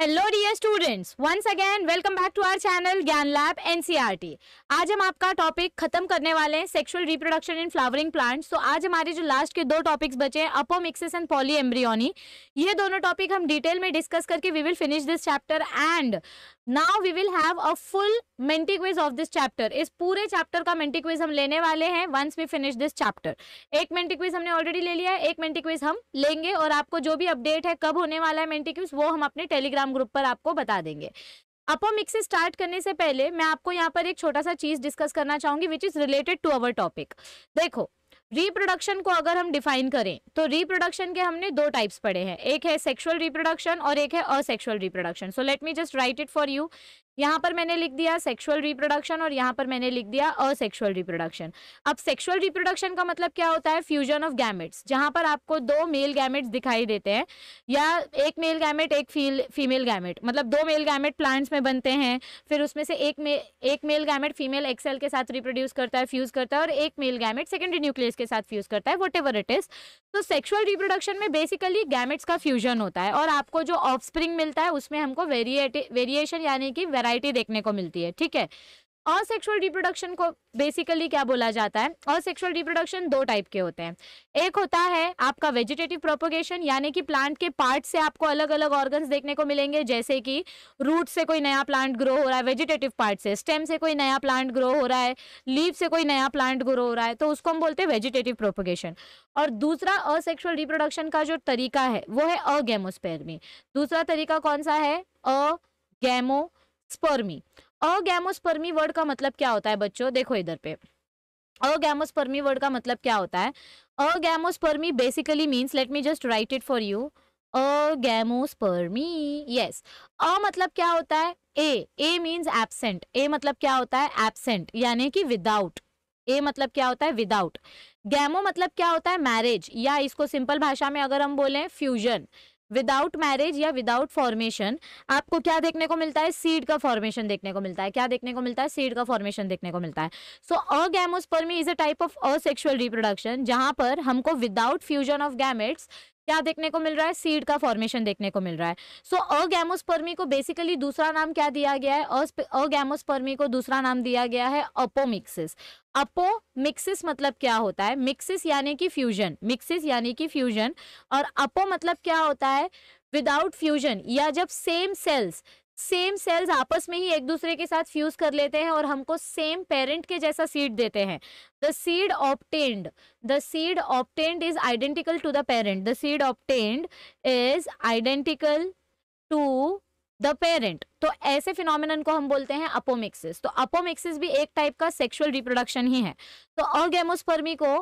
Hello dear students once again welcome back to our channel Gyan lab NCERT आज हम आपका topic खत्म करने वाले हैं sexual reproduction in flowering plants तो आज हमारे जो लास्ट के दो टॉपिक्स बचे हैं अपोमिक्सिस एंड पॉली एम्ब्रियोनी ये दोनों टॉपिक हम डिटेल में डिस्कस करके we will finish this chapter and now we will have a full Menti quiz of this chapter इस पूरे चैप्टर का मेंटी क्विज हम लेने वाले हैं once we finish this chapter एक मेंटी क्विज हमने ऑलरेडी ले लिया है एक मेंटी क्विज हम लेंगे और आपको जो भी अपडेट है कब होने वाला है मेंटी क्विज वो हम अपने टेलीग्राम ग्रुप पर आपको बता देंगे अपो मिक्स स्टार्ट करने से पहले मैं आपको यहाँ पर एक छोटा सा चीज डिस्कस करना चाहूंगी which is related to our topic देखो रिप्रोडक्शन को अगर हम डिफाइन करें तो रिप्रोडक्शन के हमने दो टाइप्स पढ़े हैं एक है सेक्सुअल रिप्रोडक्शन और एक है asexual reproduction so let me just write it for you यहाँ पर मैंने लिख दिया सेक्सुअल रिप्रोडक्शन और यहाँ पर मैंने लिख दिया असेक्सुअल रिप्रोडक्शन अब सेक्सुअल रिप्रोडक्शन का मतलब क्या होता है फ्यूजन ऑफ गैमेट्स जहाँ पर आपको दो मेल गैमेट्स दिखाई देते हैं या एक मेल गैमेट एक फील फीमेल गैमेट मतलब दो मेल गैमेट प्लांट्स में बनते हैं फिर उसमें से एक मे एक मेल गैमेट फीमेल एक्सेल के साथ रिप्रोड्यूस करता है फ्यूज करता है और एक मेल गैमेट सेकेंडरी न्यूक्लियस के साथ फ्यूज करता है वट एवर इट इज तो सेक्सुअल रिप्रोडक्शन में बेसिकली गैमेट्स का फ्यूजन होता है और आपको जो ऑफ मिलता है उसमें हमको वेरिएशन यानी कि वेराइटी वैरायटी देखने को मिलती है ठीक है असेक्सुअल रिप्रोडक्शन को बेसिकली क्या बोला जाता है असेक्सुअल रिप्रोडक्शन दो टाइप के होते हैं एक होता है आपका वेजिटेटिव प्रोपोगेशन यानी कि प्लांट के पार्ट से आपको अलग अलग ऑर्गन्स देखने को मिलेंगे जैसे कि रूट से कोई नया प्लांट ग्रो हो रहा है वेजिटेटिव पार्ट से स्टेम से कोई नया प्लांट ग्रो हो रहा है लीव से कोई नया प्लांट ग्रो हो रहा है तो उसको हम बोलते हैं वेजिटेटिव प्रोपोगेशन और दूसरा असेक्सुअल रिप्रोडक्शन का जो तरीका है वो है अगेमोस्पेरमी दूसरा तरीका कौन सा है अगेमो स्पर्मी अगैमोस्पर्मी वर्ड का मतलब क्या होता है बच्चों देखो इधर पे अगैमोस्पर्मी वर्ड का मतलब क्या होता है agamospermy basically means let me just write it for you agamospermy yes uh मतलब क्या होता है ए ए मीन्स एबसेंट ए मतलब क्या होता है एबसेंट यानी कि विदाउट ए मतलब क्या होता है विदाउट गैमो मतलब क्या होता है मैरिज या इसको सिंपल भाषा में अगर हम बोलें फ्यूजन विदाउट मैरिज या विदाउट फॉर्मेशन आपको क्या देखने को मिलता है सीड का फॉर्मेशन देखने को मिलता है क्या देखने को मिलता है सीड का फॉर्मेशन देखने को मिलता है so gamospermy is a type of asexual reproduction जहां पर हमको विदाउट फ्यूजन ऑफ गैमेट्स क्या देखने को मिल रहा है सीड का फॉर्मेशन देखने को मिल रहा है सो so, अगैमोस्पर्मी को बेसिकली दूसरा नाम क्या दिया गया है अगैमोस्पर्मी को दूसरा नाम दिया गया है अपोमिक्सिस अपो मिक्सिस मतलब क्या होता है मिक्सिस यानी कि फ्यूजन मिक्सिस यानी कि फ्यूजन और अपो मतलब क्या होता है विदाउट फ्यूजन या जब सेम सेल्स सेम सेल्स आपस में ही एक दूसरे के साथ फ्यूज कर लेते हैं और हमको सेम पेरेंट के जैसा सीड देते हैं the seed obtained the seed obtained is identical to the parent the seed obtained is identical to the parent तो ऐसे फिनोमिनन को हम बोलते हैं अपोमिक्सिस तो अपोमिक्सिस भी एक टाइप का सेक्सुअल रिप्रोडक्शन ही है तो अगेमोस्पर्मी को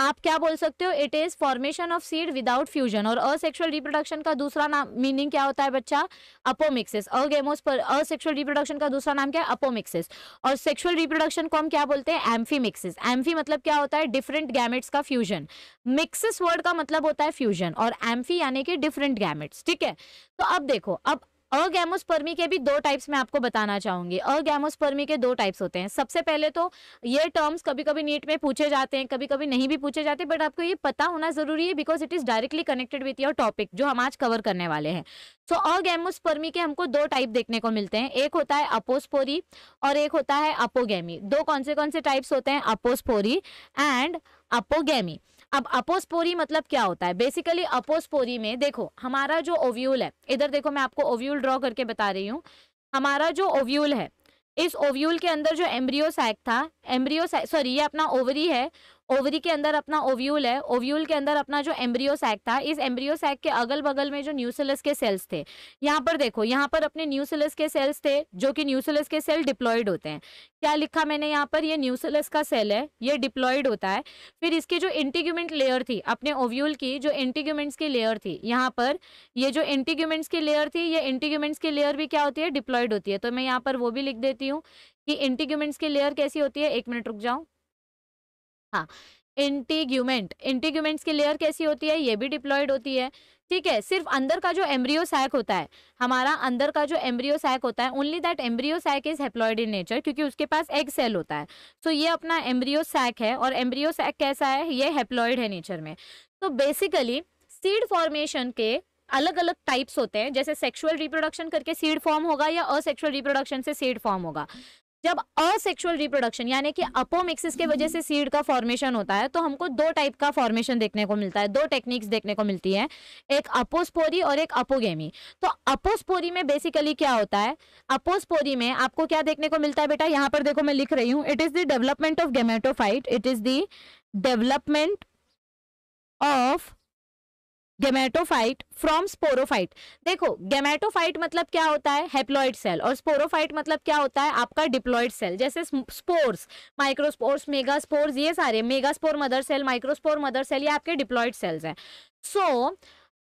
आप क्या बोल सकते हो it is formation of seed without fusion और असेक्सुअल रिप्रोडक्शन का दूसरा नाम मीनिंग क्या होता है बच्चा अपोमिक्सिस अगेमोस पर असेक्सुअल रिप्रोडक्शन का दूसरा नाम क्या है अपोमिक्सिस और सेक्सुअल रिप्रोडक्शन को हम क्या बोलते हैं एम्फीमिक्सिस एम्फी मतलब क्या होता है डिफरेंट गैमेट्स का फ्यूजन मिक्सिस वर्ड का मतलब होता है फ्यूजन और एम्फी यानी कि डिफरेंट गैमेट्स ठीक है तो अब देखो अब अगैमोस्पर्मी के भी दो टाइप्स मैं आपको बताना चाहूंगी अगैमोस्पर्मी के दो टाइप्स होते हैं सबसे पहले तो ये टर्म्स कभी कभी नीट में पूछे जाते हैं कभी कभी नहीं भी पूछे जाते बट आपको ये पता होना जरूरी है because it is directly connected with your topic जो हम आज कवर करने वाले हैं सो so, अगैमोस्पर्मी के हमको दो टाइप देखने को मिलते हैं एक होता है अपोस्पोरी और एक होता है अपोगेमी दो कौन से कौन से टाइप्स होते हैं अपोस्पोरी एंड अपोगेमी अब अपोस्पोरी मतलब क्या होता है बेसिकली अपोस्पोरी में देखो हमारा जो ओव्यूल है इधर देखो मैं आपको ओव्यूल ड्रॉ करके बता रही हूँ हमारा जो ओव्यूल है इस ओव्यूल के अंदर जो एम्ब्रियो सैक था एम्ब्रियो सॉरी ये अपना ओवरी है ओवरी के अंदर अपना ओव्यूल है ओव्यूल के अंदर अपना जो एम्ब्रियो सैक था इस एम्ब्रियो सैक के अगल बगल में जो न्यूसेलस के सेल्स थे यहाँ पर देखो यहाँ पर अपने न्यूसेलस के सेल्स थे जो कि न्यूसेलस के सेल डिप्लॉयड होते हैं क्या लिखा मैंने यहाँ पर ये न्यूसेलस का सेल है ये डिप्लॉयड होता है फिर इसकी जो इंटीग्यूमेंट लेयर थी अपने ओव्यूल की जो इंटीग्यूमेंट्स की लेयर थी यहाँ पर ये जो इंटीग्यूमेंट्स की लेयर थी ये इंटीग्यूमेंट्स की लेयर भी क्या होती है डिप्लॉयड होती है तो मैं यहाँ पर वो भी लिख देती हूँ कि इंटीग्यूमेंट्स की लेयर कैसी होती है एक मिनट रुक जाऊँ हाँ इंटीग्यूमेंट इंटीग्यूमेंट्स की लेयर कैसी होती है ये भी डिप्लॉयड होती है ठीक है सिर्फ अंदर का जो एम्ब्रियो सैक होता है हमारा अंदर का जो एम्ब्रियो सैक होता है only that embryo sac is haploid in nature क्योंकि उसके पास एग सेल होता है सो so, ये अपना एम्ब्रियो सैक है और एम्ब्रियो सैक कैसा है ये हेप्लॉयड है नेचर में तो बेसिकली सीड फॉर्मेशन के अलग अलग टाइप्स होते हैं जैसे सेक्सुअल रिप्रोडक्शन करके सीड फॉर्म होगा या असेक्सुअल रिप्रोडक्शन से सीड फॉर्म होगा जब असेक्सुअल रिप्रोडक्शन यानी कि अपोमिक्सिस के वजह से सीड का फॉर्मेशन होता है तो हमको दो टाइप का फॉर्मेशन देखने को मिलता है दो टेक्निक्स देखने को मिलती है एक अपोस्पोरी और एक अपोगेमी तो अपोस्पोरी में बेसिकली क्या होता है अपोस्पोरी में आपको क्या देखने को मिलता है बेटा यहाँ पर देखो मैं लिख रही हूँ it is the development of gametophyte it is the development of gametophyte from sporophyte देखो गेमेटोफाइट मतलब क्या होता है हेप्लॉइड सेल और स्पोरोफाइट मतलब क्या होता है आपका डिप्लॉइड सेल जैसे स्पोर्स माइक्रोस्पोर्स मेगा स्पोर्स ये सारे megaspore mother cell microspore mother cell ये आपके डिप्लॉइड सेल्स हैं सो so,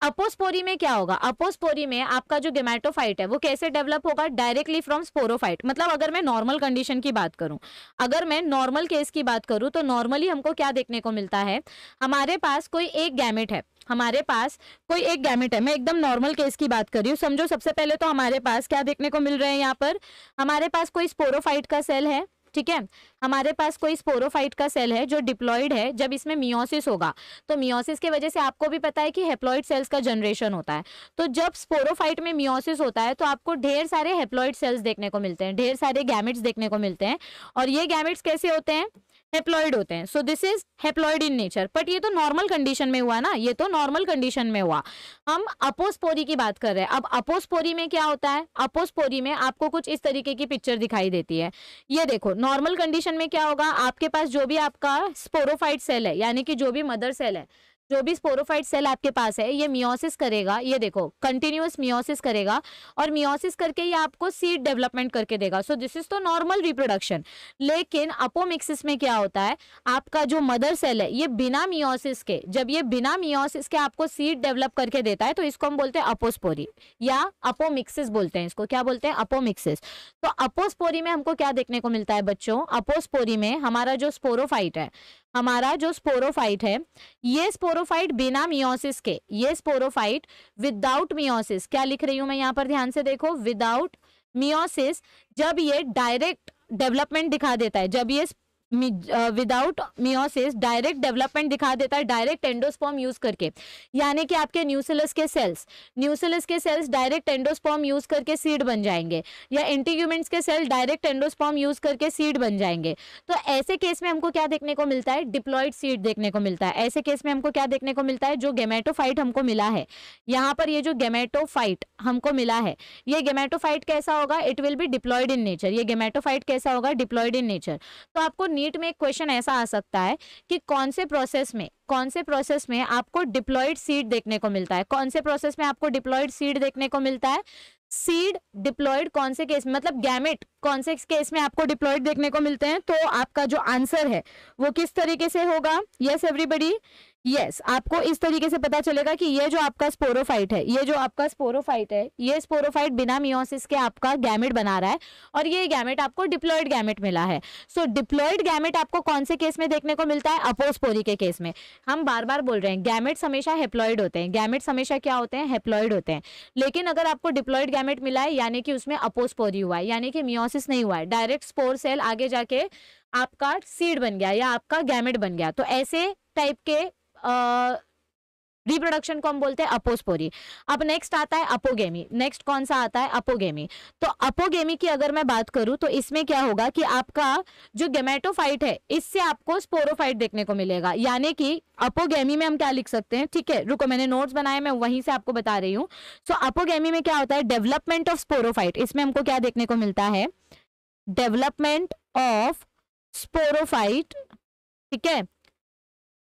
अपोस्पोरी में क्या होगा अपोस्पोरी में आपका जो गेमेटोफाइट है वो कैसे डेवलप होगा डायरेक्टली फ्रॉम स्पोरोफाइट मतलब अगर मैं नॉर्मल कंडीशन की बात करूं अगर मैं नॉर्मल केस की बात करूं तो नॉर्मली हमको क्या देखने को मिलता है हमारे पास कोई एक गैमेट है हमारे पास कोई एक गैमेट है मैं एकदम नॉर्मल केस की बात कर रही हूँ समझो सबसे पहले तो हमारे पास क्या देखने को मिल रहे हैं यहाँ पर हमारे पास कोई स्पोरोफाइट का सेल है ठीक है हमारे पास कोई स्पोरोफाइट का सेल है जो डिप्लॉयड है जब इसमें मियोसिस होगा तो मियोसिस की वजह से आपको भी पता है कि हेप्लॉइड सेल्स का जनरेशन होता है तो जब स्पोरोफाइट में मियोसिस होता है तो आपको ढेर सारे हेप्लॉइड सेल्स देखने को मिलते हैं ढेर सारे गैमिट्स देखने को मिलते हैं और ये गैमिट्स कैसे होते हैं हेप्लॉइड होते हैं so this is haploid in nature but ये तो नॉर्मल कंडीशन में हुआ ना ये तो नॉर्मल कंडीशन में हुआ हम अपोस्पोरी की बात कर रहे हैं अब अपोस्पोरी में क्या होता है अपोस्पोरी में आपको कुछ इस तरीके की पिक्चर दिखाई देती है ये देखो नॉर्मल कंडीशन में क्या होगा आपके पास जो भी आपका स्पोरोफाइट सेल है यानी कि जो भी मदर सेल है जो भी स्पोरोफाइट सेल आपके पास है ये मियोसिस करेगा ये देखो कंटिन्यूस मियोसिस करेगा और मियोसिस करके ये आपको सीड डेवलपमेंट करके देगा सो दिस इज तो नॉर्मल रिप्रोडक्शन लेकिन अपोमिक्सिस में क्या होता है आपका जो मदर सेल है ये बिना मियोसिस के जब ये बिना मियोसिस के आपको सीड डेवलप करके देता है तो इसको हम बोलते हैं अपोस्पोरी या अपोमिक्सिस बोलते हैं इसको क्या बोलते हैं अपोमिक्सिस तो अपोस्पोरी में हमको क्या देखने को मिलता है बच्चों अपोस्पोरी में हमारा जो स्पोरोफाइट है हमारा जो स्पोरोफाइट है ये स्पोरोफाइट बिना मियोसिस के ये स्पोरोफाइट विदाउट मियोसिस क्या लिख रही हूं मैं यहाँ पर ध्यान से देखो विदाउट मियोसिस जब ये डायरेक्ट डेवलपमेंट दिखा देता है जब ये विदाउट मियोसिस डायरेक्ट डेवलपमेंट दिखा देता है डायरेक्ट एंडोस्पॉम यूज करके यानी कि आपके न्यूसिलस के सेल्स न्यूसिलस के सेल्स डायरेक्ट एंडोस्पॉर्म यूज करके सीड बन जाएंगे या एंटीग्यूमेंट्स के सेल डायरेक्ट एंडोस्पॉर्म यूज करके सीड बन जाएंगे तो ऐसे केस में हमको क्या देखने को मिलता है डिप्लॉयड सीड देखने को मिलता है ऐसे केस में हमको क्या देखने को मिलता है जो गेमेटोफाइट हमको मिला है यहाँ पर ये जो गेमेटोफाइट हमको मिला है ये गेमेटोफाइट कैसा होगा it will be diploid in nature ये गेमेटोफाइट कैसा होगा डिप्लॉयड इन नेचर तो आपको नीट में एक क्वेश्चन ऐसा आ सकता है कि कौन से प्रोसेस में कौन से प्रोसेस में आपको डिप्लॉयड सीड देखने को मिलता है कौन से प्रोसेस में आपको डिप्लॉयड सीड देखने को मिलता है सीड डिप्लॉयड कौन से केस मतलब गैमेट कौन से केस में आपको डिप्लॉयड देखने को मिलते हैं तो आपका जो आंसर है वो किस तरीके से होगा यस एवरीबडी यस yes, आपको इस तरीके से पता चलेगा कि ये जो आपका स्पोरोफाइट है ये जो आपका स्पोरोफाइट है ये स्पोरोफाइट बिना मियोसिस के आपका गैमेट बना रहा है और ये गैमेट आपको डिप्लॉयड गैमेट मिला है सो डिप्लॉयड गैमेट आपको कौन से केस में देखने को मिलता है अपोस्पोरी के केस में हम बार बार बोल रहे हैं गैमेट्स हमेशा हेप्लॉयड होते हैं गैमेट हमेशा क्या होते हैं हेप्लॉयड होते हैं लेकिन अगर आपको डिप्लॉयड गैमेट मिला है यानी कि उसमें अपोस्पोरी हुआ है यानी कि मियोसिस नहीं हुआ है डायरेक्ट स्पोर सेल आगे जाके आपका सीड बन गया या आपका गैमेट बन गया तो ऐसे टाइप के रिप्रोडक्शन को हम बोलते हैं अपोस्पोरी अब नेक्स्ट आता है अपोगेमी नेक्स्ट कौन सा आता है अपोगेमी तो अपोगेमी की अगर मैं बात करूं तो इसमें क्या होगा कि आपका जो गेमेटोफाइट है इससे आपको स्पोरोफाइट देखने को मिलेगा यानी कि अपोगेमी में हम क्या लिख सकते हैं ठीक है रुको मैंने नोट्स बनाए मैं वहीं से आपको बता रही हूँ सो so, अपोगेमी में क्या होता है डेवलपमेंट ऑफ स्पोरोफाइट इसमें हमको क्या देखने को मिलता है डेवलपमेंट ऑफ स्पोरोफाइट ठीक है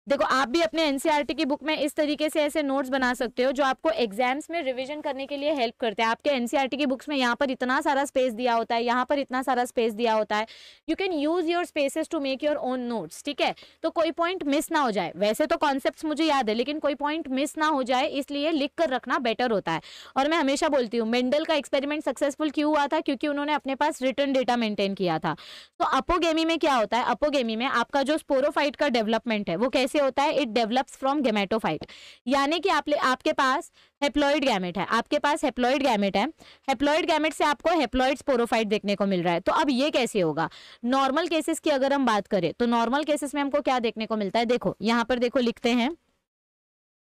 देखो आप भी अपने एनसीईआरटी e की बुक में इस तरीके से ऐसे नोट्स बना सकते हो जो आपको एग्जाम्स में रिवीजन करने के लिए हेल्प करते हैं आपके एनसीईआरटी e की बुक्स में यहाँ पर इतना सारा स्पेस दिया होता है यहाँ पर इतना सारा स्पेस दिया होता है you can use your spaces to make your own notes ठीक है तो कोई पॉइंट मिस ना हो जाए वैसे तो कॉन्सेप्ट मुझे याद है लेकिन कोई पॉइंट मिस ना हो जाए इसलिए लिख कर रखना बेटर होता है और मैं हमेशा बोलती हूँ मेंडल का एक्सपेरिमेंट सक्सेसफुल क्यों हुआ था क्योंकि उन्होंने अपने पास रिटर्न डेटा मेंटेन किया था तो अपोगेमी में क्या होता है अपोगेमी में आपका जो स्पोरोफाइट का डेवलपमेंट है वो कैसे से होता है इट डेवलप्स फ्रॉम गेमेटोफाइट यानी कि आप आपके पास हेप्लॉइड गैमेट है आपके पास हेप्लॉइड गैमेट है हेप्लॉइड गैमेट से आपको हेप्लॉइड स्पोरोफाइट देखने को मिल रहा है तो अब ये कैसे होगा नॉर्मल केसेस की अगर हम बात करें तो नॉर्मल केसेस में हमको क्या देखने को मिलता है देखो यहाँ पर देखो लिखते हैं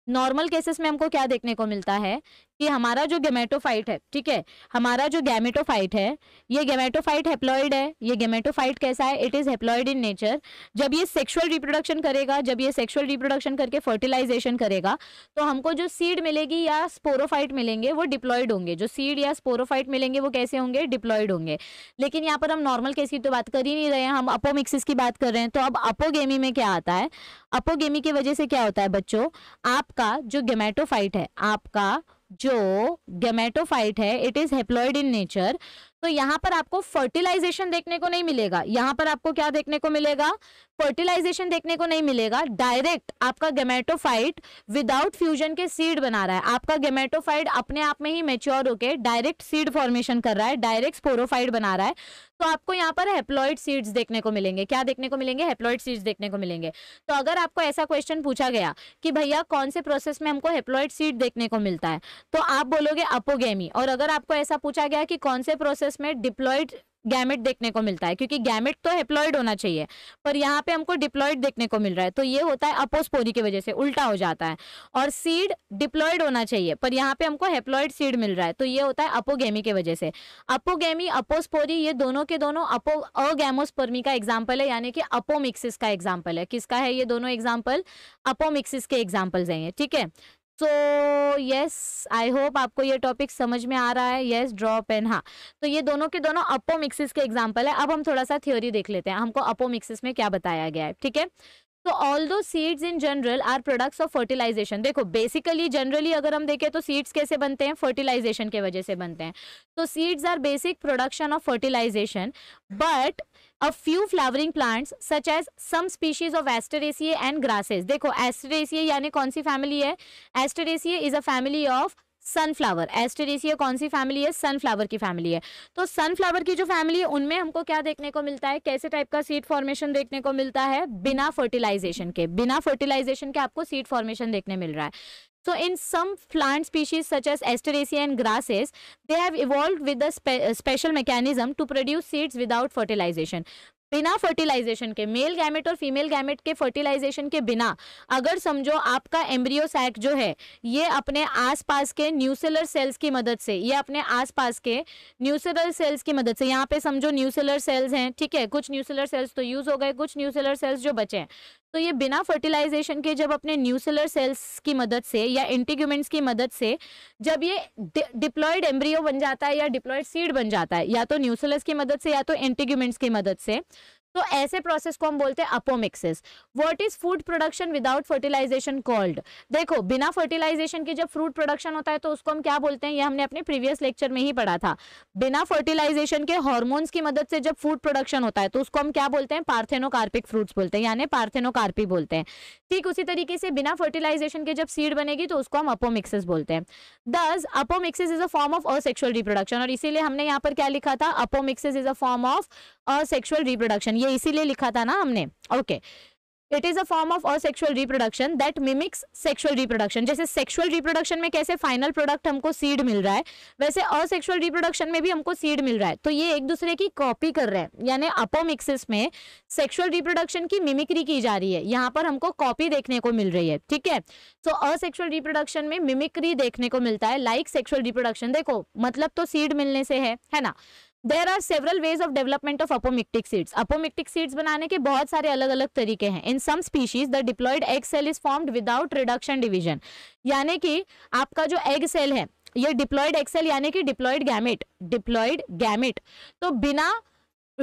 नॉर्मल केसेस में हमको क्या देखने को मिलता है कि हमारा जो गेमेटोफाइट है ठीक है हमारा जो गैमेटोफाइट है ये गेमेटोफाइट हेप्लॉइड है ये गेमेटोफाइट कैसा है it is haploid in nature जब ये सेक्सुअल रिप्रोडक्शन करेगा जब ये सेक्सुअल रिप्रोडक्शन करके फर्टिलाइजेशन करेगा तो हमको जो सीड मिलेगी या स्पोरोफाइट मिलेंगे वो डिप्लॉयड होंगे जो सीड या स्पोरोफाइट मिलेंगे वो कैसे होंगे डिप्लॉयड होंगे लेकिन यहाँ पर हम नॉर्मल केस की तो बात कर ही नहीं रहे हैं हम अपोमिक्सिस की बात कर रहे हैं तो अब अपोगेमी में क्या आता है अपोगेमी की वजह से क्या होता है बच्चों आप आपका जो गेमेटोफाइट है आपका जो गेमेटोफाइट है it is haploid in nature तो यहाँ पर आपको फर्टिलाइजेशन देखने को नहीं मिलेगा यहाँ पर आपको क्या देखने को मिलेगा फर्टिलाइजेशन देखने को नहीं मिलेगा डायरेक्ट आपका गेमेटोफाइट विदाउट फ्यूजन के सीड बना रहा है आपका गेमेटोफाइट अपने आप में ही मेच्योर होकर डायरेक्ट सीड फॉर्मेशन कर रहा है डायरेक्ट स्पोरोफाइट बना रहा है तो आपको यहाँ पर हेप्लॉइड सीड्स देखने को मिलेंगे क्या देखने को मिलेंगे हेप्लॉइड सीड्स देखने को मिलेंगे तो अगर आपको ऐसा क्वेश्चन पूछा गया कि भैया कौन से प्रोसेस में हमको हेप्लॉइड सीड देखने को मिलता है तो आप बोलोगे अपोगेमी और अगर आपको ऐसा पूछा गया कि कौन से प्रोसेस में डिप्लॉइड गैमेट देखने को मिलता है क्योंकि गैमेट तो हेप्लॉइड होना चाहिए पर यहाँ पे हमको डिप्लॉइड देखने को मिल रहा है तो ये होता है अपोस्पोरी की वजह से उल्टा हो जाता है और सीड डिप्लॉइड होना चाहिए पर यहाँ पे हमको हेप्लॉइड सीड मिल रहा है तो ये होता है अपोगेमी की वजह से अपोगेमी अपोस्पोरी ये दोनों के दोनों अपो अगेमोस्पर्मी का एग्जाम्पल है यानी कि अपोमिक्सिस का एग्जाम्पल है किसका है ये दोनों एग्जाम्पल अपोमिक्सिस के एग्जाम्पल्स हैं ठीक है सो यस आई होप आपको ये टॉपिक समझ में आ रहा है येस ड्रॉप एन हाँ तो ये दोनों के दोनों अपो मिक्सिस के एग्जाम्पल है अब हम थोड़ा सा थ्योरी देख लेते हैं हमको अपो मिक्सिस में क्या बताया गया है ठीक है तो all the seeds in general are products of fertilization देखो बेसिकली जनरली अगर हम देखें तो सीड्स कैसे बनते हैं फर्टिलाइजेशन के वजह से बनते हैं तो seeds are basic production of fertilization but a few flowering plants such as some species of asteraceae and grasses देखो एस्टरेसिए यानी कौन सी फैमिली है asteraceae is a family of sunflower asteraceae कौन सी फैमिली है सनफ्लावर की फैमिली है तो सनफ्लावर की जो फैमिली है उनमें हमको क्या देखने को मिलता है कैसे टाइप का सीड फॉर्मेशन देखने को मिलता है बिना फर्टिलाइजेशन के बिना फर्टिलाइजेशन के आपको सीड फॉर्मेशन देखने मिल रहा है So in some plant species such as Asteraceae and grasses, they have evolved with a spe uh, special mechanism to produce seeds without fertilization. बिना फर्टिलाइजेशन के मेल गैमेट और फीमेल गैमेट के fertilization के बिना अगर समझो आपका एम्ब्रियो सैक जो है ये अपने आसपास के न्यूसेलर सेल्स की मदद से ये अपने आसपास के न्यूसेलर सेल्स की मदद से यहाँ पे समझो न्यूसेलर सेल्स हैं ठीक है कुछ न्यूसेलर सेल्स तो यूज़ हो गए कुछ न्यूसेलर सेल्स जो बचे हैं तो ये बिना फर्टिलाइजेशन के जब अपने न्यूसेलर सेल्स की मदद से या इंटीग्यूमेंट्स की मदद से जब ये डिप्लॉयड एम्ब्रियो बन जाता है या डिप्लॉयड सीड बन जाता है या तो न्यूसेलर्स की मदद से या तो इंटीग्यूमेंट्स की मदद से तो ऐसे प्रोसेस को हम बोलते हैं apomixis what is food production without fertilization called देखो बिना फर्टिलाइजेशन के जब फ्रूट प्रोडक्शन होता है तो उसको हम क्या बोलते हैं ये हमने अपने प्रीवियस लेक्चर में ही पढ़ा था बिना फर्टिलाइजेशन के हॉर्मोन्स की मदद से जब फूड प्रोडक्शन होता है तो उसको हम क्या बोलते हैं पार्थेनोकार्पिक फ्रूट्स बोलते हैं यानी पार्थेनोकार्पी बोलते हैं ठीक उसी तरीके से बिना फर्टिलाइजेशन के जब सीड बनेगी तो उसको हम अपोमिक्सिस बोलते हैं दस apomixis is a form of asexual reproduction और इसीलिए हमने यहाँ पर क्या लिखा था apomixis is a form of asexual reproduction ये इसीलिए लिखा था ना हमने okay it is a form of asexual reproduction that mimics sexual reproduction जैसे सेक्शुअल रिप्रोडक्शन में कैसे फाइनल प्रोडक्ट हमको सीड मिल रहा है वैसे असेक्शुअल रिप्रोडक्शन में भी हमको सीड मिल रहा है तो ये एक दूसरे की कॉपी कर रहे हैं यानी अपोमिक्सिस में सेक्शुअल रिप्रोडक्शन की मिमिक्री की जा रही है यहाँ पर हमको कॉपी देखने को मिल रही है ठीक है सो असेक्शुअल रिप्रोडक्शन में मिमिक्री देखने को मिलता है लाइक सेक्शुअल रिप्रोडक्शन देखो मतलब तो सीड मिलने से है है ना there are several ways of development of apomictic seeds apomictic seeds बनाने के बहुत सारे अलग अलग तरीके हैं in some species the diploid egg cell is formed without reduction division यानी कि आपका जो एग सेल है ये डिप्लॉयड एक्सेल यानी कि डिप्लॉयड गैमेट डिप्लॉयड गैमेट तो बिना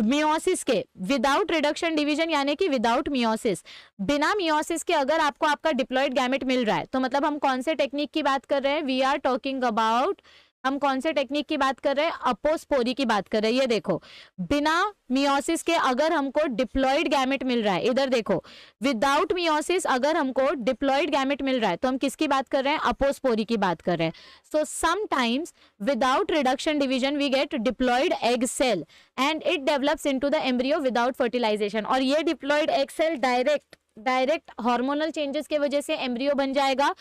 मियोसिस के विदाउट रिडक्शन डिवीजन यानी कि विदाउट मियोसिस बिना मियोसिस के अगर आपको आपका डिप्लॉयड गैमेट मिल रहा है तो मतलब हम कौन से टेक्निक की बात कर रहे हैं वी आर टॉकिंग अबाउट हम कौन से टेक्निक की बात कर रहे हैं अपोस्पोरी की बात कर रहे हैं ये देखो बिना मियोसिस के अगर हमको डिप्लॉइड गैमेट मिल रहा है इधर देखो विदाउट मियोसिस अगर हमको डिप्लॉइड गैमेट मिल रहा है तो हम किसकी बात कर रहे हैं अपोस्पोरी की बात कर रहे हैं so sometimes without reduction division we get diploid egg cell and it develops into the embryo without fertilization और ये diploid egg cell direct direct hormonal changes के वजह से एम्ब्रियो बन जाएगा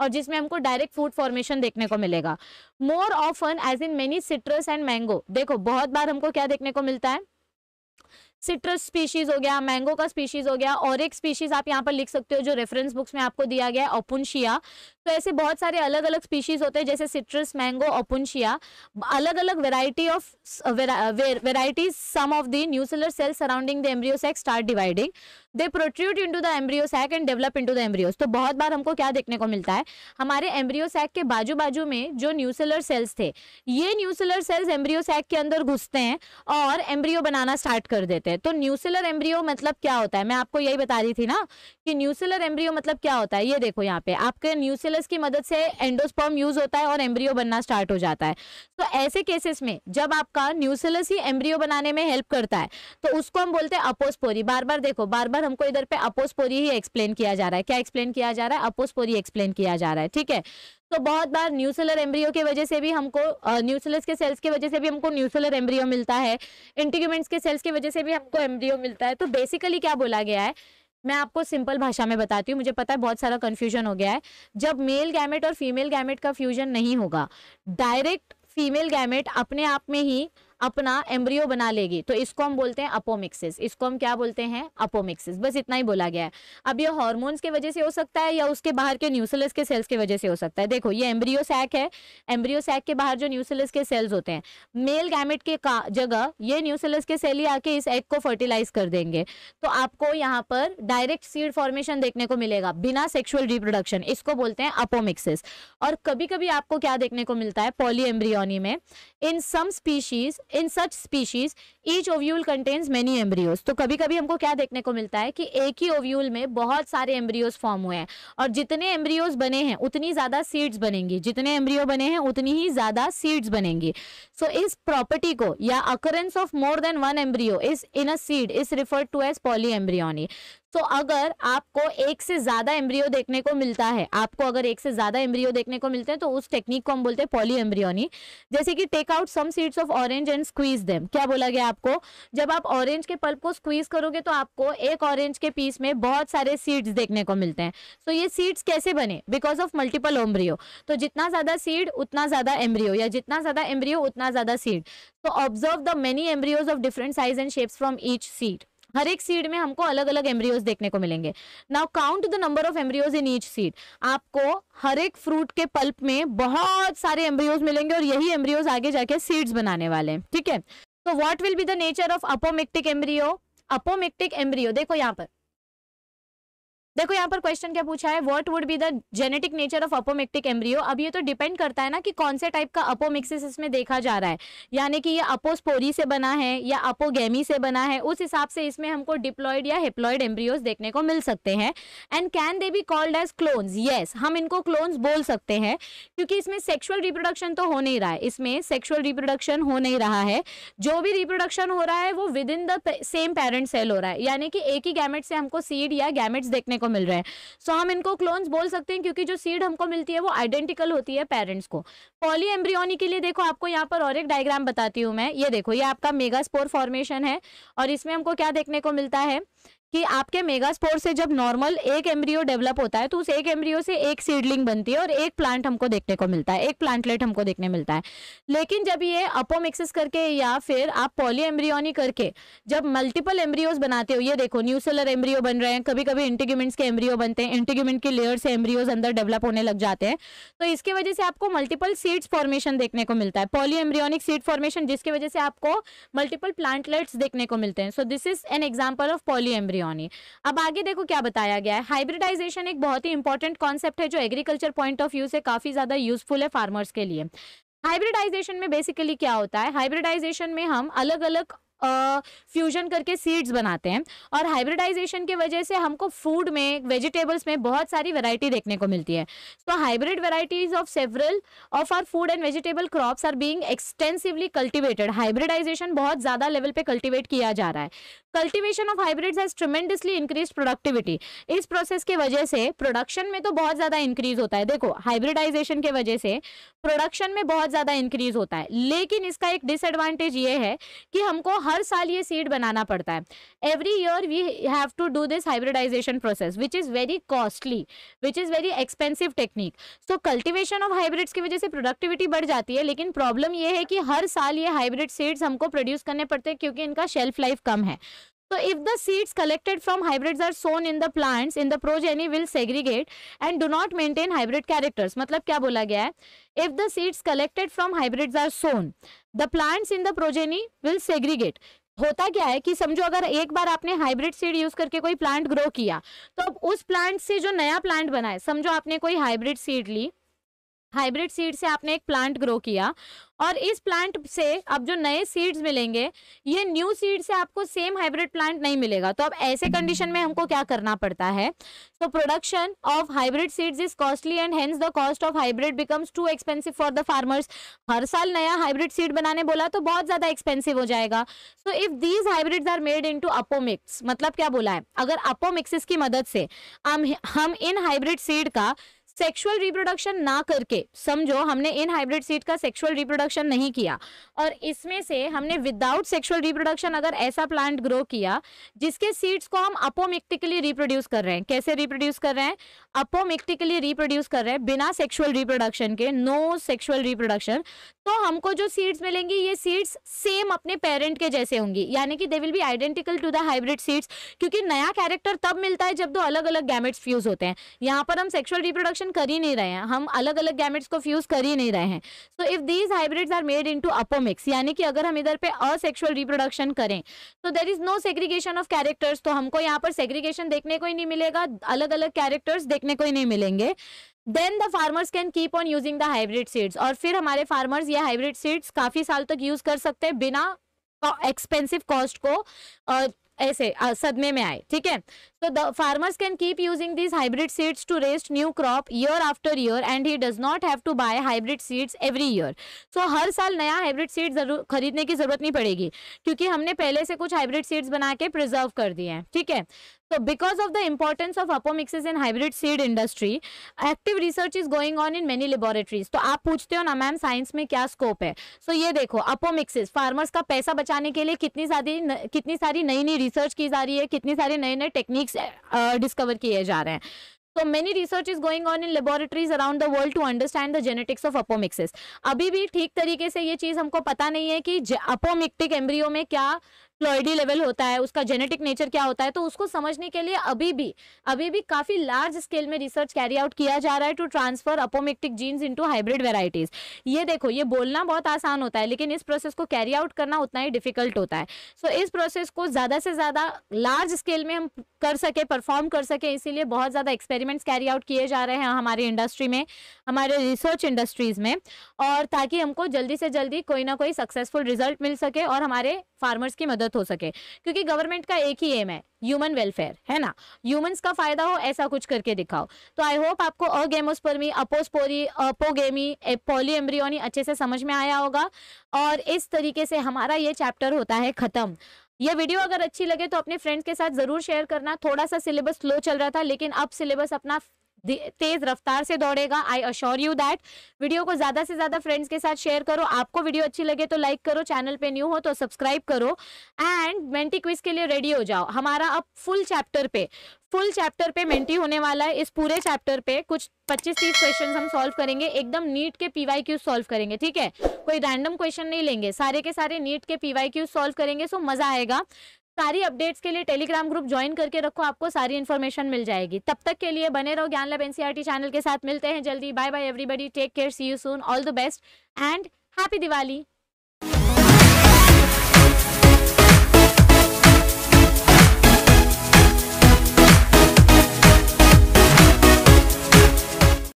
और जिसमें हमको डायरेक्ट फूड फॉर्मेशन देखने को मिलेगा more often as in many citrus and mango देखो बहुत बार हमको क्या देखने को मिलता है सिट्रस स्पीशीज हो गया मैंगो का स्पीशीज हो गया और एक स्पीशीज आप यहाँ पर लिख सकते हो जो रेफरेंस बुक्स में आपको दिया गया ओपुनशिया तो ऐसे बहुत सारे अलग अलग स्पीशीज होते हैं जैसे सिट्रस मैंगो ओपुनशिया अलग अलग variety of varieties some of the nucellar cell surrounding the embryo sac start dividing they into the embryo sac and develop into the embryos तो बहुत बार हमको क्या देखने को मिलता है हमारे एम्ब्रियो सैक के बाजू बाजू में जो न्यूसुलर सेल्स थे ये न्यूसुलर सेल्स एम्ब्रियो सैक के अंदर घुसते हैं और एम्ब्रियो बनाना स्टार्ट कर देते हैं तो न्यूसुलर एम्ब्रियो मतलब क्या होता है मैं आपको यही बता रही थी ना कि न्यूसुलर एम्ब्रियो मतलब क्या होता है ये देखो यहाँ पे आपके न्यूसुलर स्टिमुलस की मदद से एंडोस्पर्म यूज होता है और एम्ब्रियो बनना स्टार्ट हो जाता है तो ऐसे केसेस में जब आपका न्यूसेलस ही एम्ब्रियो बनाने में हेल्प करता है तो उसको हम बोलते हैं अपोस्पोरी बार बार देखो बार बार हमको इधर पे अपोस्पोरी ही एक्सप्लेन किया जा रहा है क्या एक्सप्लेन किया जा रहा है अपोस्पोरी एक्सप्लेन किया जा रहा है ठीक है तो बहुत बार न्यूसेलर एम्ब्रियो के वजह से भी हमको न्यूसेलस के सेल्स की वजह से भी हमको न्यूसेलर एम्ब्रियो मिलता है इंटीग्यूमेंट्स के सेल्स की वजह से भी हमको एम्ब्रियो मिलता है तो बेसिकली क्या बोला गया है मैं आपको सिंपल भाषा में बताती हूँ मुझे पता है बहुत सारा कन्फ्यूजन हो गया है जब मेल गैमेट और फीमेल गैमेट का फ्यूजन नहीं होगा डायरेक्ट फीमेल गैमेट अपने आप में ही अपना एम्ब्रियो बना लेगी तो इसको हम बोलते हैं अपोमिक्सिस इसको हम क्या बोलते हैं अपोमिक्सिस बस इतना ही बोला गया है अब ये हॉर्मोन्स के वजह से हो सकता है या उसके बाहर के न्यूसलस के सेल्स के वजह से हो सकता है देखो ये एम्ब्रियो सैक है एम्ब्रियो सैक के बाहर जो न्यूसलस के सेल्स होते हैं मेल गैमेट के जगह ये न्यूसिलस के सेल ही आके इस एग को फर्टिलाइज कर देंगे तो आपको यहाँ पर डायरेक्ट सीड फॉर्मेशन देखने को मिलेगा बिना सेक्सुअल रिप्रोडक्शन इसको बोलते हैं अपोमिक्सिस और कभी कभी आपको क्या देखने को मिलता है पॉली एम्ब्रियोनी में in some species in such species each ovule contains many embryos तो कभी कभी हमको क्या देखने को मिलता है कि एक ही ओव्यूल में बहुत सारे एम्ब्रियोज फॉर्म हुए हैं और जितने एम्ब्रियोज बने हैं उतनी ज़्यादा सीड्स बनेंगी जितने एम्ब्रियो बने हैं उतनी ही ज़्यादा सीड्स बनेंगी सो so, इस प्रॉपर्टी को या occurrence of more than one embryo is in a seed is referred to as polyembryony तो अगर आपको एक से ज्यादा एम्ब्रियो देखने को मिलता है आपको अगर एक से ज्यादा एम्ब्रियो देखने को मिलते हैं तो उस टेक्निक को हम बोलते हैं पॉली एम्ब्रियोनी जैसे कि take out some seeds of orange and squeeze them क्या बोला गया आपको जब आप ऑरेंज के पल्प को स्क्वीज करोगे तो आपको एक ऑरेंज के पीस में बहुत सारे सीड्स देखने को मिलते हैं तो so ये सीड्स कैसे बने बिकॉज ऑफ मल्टीपल ओम्ब्रियो तो जितना ज्यादा सीड उतना ज्यादा एम्ब्रियो या जितना ज्यादा एम्ब्रियो उतना ज्यादा सीड तो observe the many embryos of different size and shapes from each seed हर एक सीड में हमको अलग अलग एम्ब्रियोज देखने को मिलेंगे now count the number of embryos in each seed आपको हर एक फ्रूट के पल्प में बहुत सारे एम्ब्रियोज मिलेंगे और यही एम्ब्रियोज आगे जाके सीड्स बनाने वाले हैं ठीक है तो what will be the nature of apomictic embryo apomictic embryo देखो यहाँ पर देखो यहाँ पर क्वेश्चन क्या पूछा है what would be the genetic nature of apomictic embryo अब ये तो डिपेंड करता है ना कि कौन से टाइप का अपोमिक्सिस इसमें देखा जा रहा है यानी कि ये अपोस्पोरी से बना है या अपोगेमी से बना है उस हिसाब से इसमें हमको डिप्लॉयड या हेप्लॉयड एम्ब्रियोज देखने को मिल सकते हैं and can they be called as clones yes हम इनको क्लोन्स बोल सकते हैं क्योंकि इसमें सेक्शुअल रिप्रोडक्शन तो हो नहीं रहा है इसमें सेक्शुअल रिप्रोडक्शन हो नहीं रहा है जो भी रिप्रोडक्शन हो रहा है वो within the same parent cell हो रहा है यानी कि एक ही गैमेट से हमको सीड या गैमेट्स देखने को मिल रहा है सो so, हम इनको क्लोन्स बोल सकते हैं क्योंकि जो सीड हमको मिलती है वो आइडेंटिकल होती है पेरेंट्स को पॉली एम्ब्रियोनी के लिए देखो आपको यहाँ पर और एक डायग्राम बताती हूँ मैं ये देखो ये आपका मेगा स्पोर फॉर्मेशन है और इसमें हमको क्या देखने को मिलता है कि आपके मेगास्पोर से जब नॉर्मल एक एम्ब्रियो डेवलप होता है तो उस एक एम्ब्रियो से एक सीडलिंग बनती है और एक प्लांट हमको देखने को मिलता है एक प्लांटलेट हमको देखने मिलता है लेकिन जब ये अपोमिक्सिस करके या फिर आप पॉली एम्ब्रियोनी करके जब मल्टीपल एम्ब्रियोज बनाते हो ये देखो न्यूसेलर एम्ब्रियो बन रहे हैं कभी कभी इंटीग्यूमेंट्स के एम्ब्रियो बनते हैं इंटीग्यूमेंट के लेयर से एम्ब्रियोज अंदर डेवलप होने लग जाते हैं तो इसकी वजह से आपको मल्टीपल सीड्स फॉर्मेशन देखने को मिलता है पॉली एम्ब्रियोनिक सीड फॉर्मेशन जिसकी वजह से आपको मल्टीपल प्लांटलेट्स देखने को मिलते हैं so this is an example of polyembryony अब आगे देखो क्या बताया गया है हाइब्रिडाइजेशन एक बहुत ही इंपॉर्टेंट कॉन्सेप्ट है जो एग्रीकल्चर पॉइंट ऑफ व्यू से काफ़ी ज़्यादा यूजफुल है फार्मर्स के लिए हाइब्रिडाइजेशन में बेसिकली क्या होता है हाइब्रिडाइजेशन में हम अलग अलग फ्यूजन करके सीड्स बनाते हैं और हाइब्रिडाइजेशन की वजह से हमको फूड में वेजिटेबल्स में बहुत सारी वैरायटी देखने को मिलती है so hybrid varieties of several of our food and vegetable crops are being extensively cultivated hybridization बहुत ज़्यादा लेवल पे कल्टिवेट किया जा रहा है cultivation of hybrids has tremendously increase productivity इस प्रोसेस की वजह से प्रोडक्शन में तो बहुत ज़्यादा इंक्रीज होता है देखो हाइब्रिडाइजेशन के वजह से प्रोडक्शन में बहुत ज़्यादा इंक्रीज होता है लेकिन इसका एक डिसएडवांटेज ये है कि हमको हर हर साल ये सीड बनाना पड़ता है every year we have to do this hybridization process which is very costly which is very expensive technique so cultivation of hybrids की वजह से प्रोडक्टिविटी बढ़ जाती है लेकिन प्रॉब्लम ये है कि हर साल ये हाइब्रिड सीड्स हमको प्रोड्यूस करने पड़ते हैं क्योंकि इनका शेल्फ लाइफ कम है So if the seeds collected from hybrids are sown in the plants, in the progeny will segregate and do not maintain hybrid characters. matlab kya bola gaya hai If the seeds collected from hybrids are sown, the plants in the progeny will segregate होता क्या है कि समझो अगर एक बार आपने hybrid seed use करके कोई प्लांट ग्रो किया तो अब उस प्लांट से जो नया प्लांट बना है समझो आपने कोई हाइब्रिड सीड ली हाइब्रिड सीड से आपने एक प्लांट ग्रो किया और इस प्लांट से अब जो नए सीड्स मिलेंगे ये न्यू सीड से आपको सेम हाइब्रिड प्लांट नहीं मिलेगा तो अब ऐसे कंडीशन में हमको क्या करना पड़ता है सो तो production of hybrid seeds is costly and hence the cost of hybrid becomes too expensive for the farmers हर साल नया हाइब्रिड सीड बनाने बोला तो बहुत ज्यादा एक्सपेंसिव हो जाएगा so if these hybrids are made into apomicts मतलब क्या बोला है अगर अपोमिक्स की मदद से हम हम इन हाइब्रिड सीड का सेक्सुअल रिप्रोडक्शन ना करके समझो हमने इन हाइब्रिड सीड का सेक्सुअल रिप्रोडक्शन नहीं किया और इसमें से हमने विदाउट सेक्सुअल रिप्रोडक्शन अगर ऐसा प्लांट ग्रो किया जिसके सीड्स को हम अपोमिक्टिकली रिप्रोड्यूस कर रहे हैं कैसे रिप्रोड्यूस कर रहे हैं अपोमिक्टिकली रिप्रोड्यूस कर रहे हैं बिना सेक्सुअल रिप्रोडक्शन के नो सेक्सुअल रिप्रोडक्शन तो हमको जो सीड्स मिलेंगी ये सीड्स सेम अपने पेरेंट के जैसे होंगी यानी कि they will be identical to the hybrid seeds क्योंकि नया कैरेक्टर तब मिलता है जब दो अलग अलग गैमेट्स फ्यूज होते हैं यहाँ पर हम सेक्सुअल रिप्रोडक्शन कॉम्बिनेशन कर ही नहीं रहे हैं हम अलग अलग गैमेट्स को फ्यूज कर ही नहीं रहे हैं so if these hybrids are made into apomicts यानी कि अगर हम इधर पे असेक्सुअल रिप्रोडक्शन करें तो there is no segregation of characters तो हमको यहाँ पर सेग्रीगेशन देखने को ही नहीं मिलेगा अलग अलग कैरेक्टर्स देखने को ही नहीं मिलेंगे then the farmers can keep on using the hybrid seeds और फिर हमारे फार्मर्स ये हाइब्रिड सीड्स काफ़ी साल तक यूज़ कर सकते हैं बिना एक्सपेंसिव कॉस्ट को ऐसे सदमे में आए ठीक है So the farmers can keep using these hybrid seeds to raise new crop year after year and he does not have to buy hybrid seeds every year. So har saal naya hybrid seed zarur खरीदने ki zarurat nahi padegi kyunki humne pehle se kuch hybrid seeds bana ke preserve kar diye hain theek hai So because of the importance of apomixes in hybrid seed industry, active research is going on in many laboratories. to aap puchte ho na ma'am science mein kya scope hai so ye dekho अपोमिक्सेस farmers ka paisa bachane ke liye kitni sari kitni sari nayi nayi research ki ja rahi hai kitni sari नए नए techniques facts discover किए जा रहे हैं so many research is going on in laboratories around the world to understand the genetics of apomixis अभी भी ठीक तरीके से ये चीज़ हमको पता नहीं है कि अपोमिक्टिक एम्ब्रियो में क्या फ्लोइडी लेवल होता है उसका जेनेटिक नेचर क्या होता है तो उसको समझने के लिए अभी भी अभी भी काफी लार्ज स्केल में रिसर्च कैरी आउट किया जा रहा है to transfer apomictic genes into hybrid varieties ये देखो ये बोलना बहुत आसान होता है लेकिन इस प्रोसेस को कैरी आउट करना उतना ही डिफिकल्ट होता है सो so, इस प्रोसेस को ज्यादा से ज्यादा लार्ज स्केल में हम कर सके परफॉर्म कर सके इसीलिए बहुत ज्यादा एक्सपेरिमेंट्स कैरी आउट किए जा रहे हैं हमारे इंडस्ट्री में हमारे रिसर्च इंडस्ट्रीज में और ताकि हमको जल्दी से जल्दी कोई ना कोई सक्सेसफुल रिजल्ट मिल सके और हमारे फार्मर्स की मदद मदद हो सके क्योंकि गवर्नमेंट का एक ही एम है ह्यूमन वेलफेयर है ना ह्यूमंस का फायदा हो ऐसा कुछ करके दिखाओ तो आई होप आपको अगेमोस्पर्मी अपोस्पोरी अपोगेमी पोलियम्ब्रियोनी अच्छे से समझ में आया होगा और इस तरीके से हमारा ये चैप्टर होता है ख़त्म ये वीडियो अगर अच्छी लगे तो अपने फ्रेंड्स के साथ जरूर शेयर करना थोड़ा सा सिलेबस स्लो चल रहा था लेकिन अब सिलेबस अपना तेज रफ्तार से दौड़ेगा I assure you that video को ज्यादा से ज्यादा फ्रेंड्स के साथ शेयर करो आपको वीडियो अच्छी लगे तो लाइक करो चैनल पे न्यू हो तो सब्सक्राइब करो एंड मेंटी क्विज के लिए रेडी हो जाओ हमारा अब फुल चैप्टर पे फुल चैप्टर पे मेंटी होने वाला है इस पूरे चैप्टर पे कुछ 25 तीस क्वेश्चन हम सॉल्व करेंगे एकदम नीट के पीवाई क्यू सॉल्व करेंगे ठीक है कोई रैंडम क्वेश्चन नहीं लेंगे सारे के सारे नीट के पीवाई क्यू सॉल्व करेंगे सो मजा आएगा सारी अपडेट्स के लिए टेलीग्राम ग्रुप ज्वाइन करके रखो आपको सारी इन्फॉर्मेशन मिल जाएगी तब तक के लिए बने रहो ज्ञान लब एनसीआरटी चैनल के साथ मिलते हैं जल्दी bye bye everybody take care see you soon all the best and happy Diwali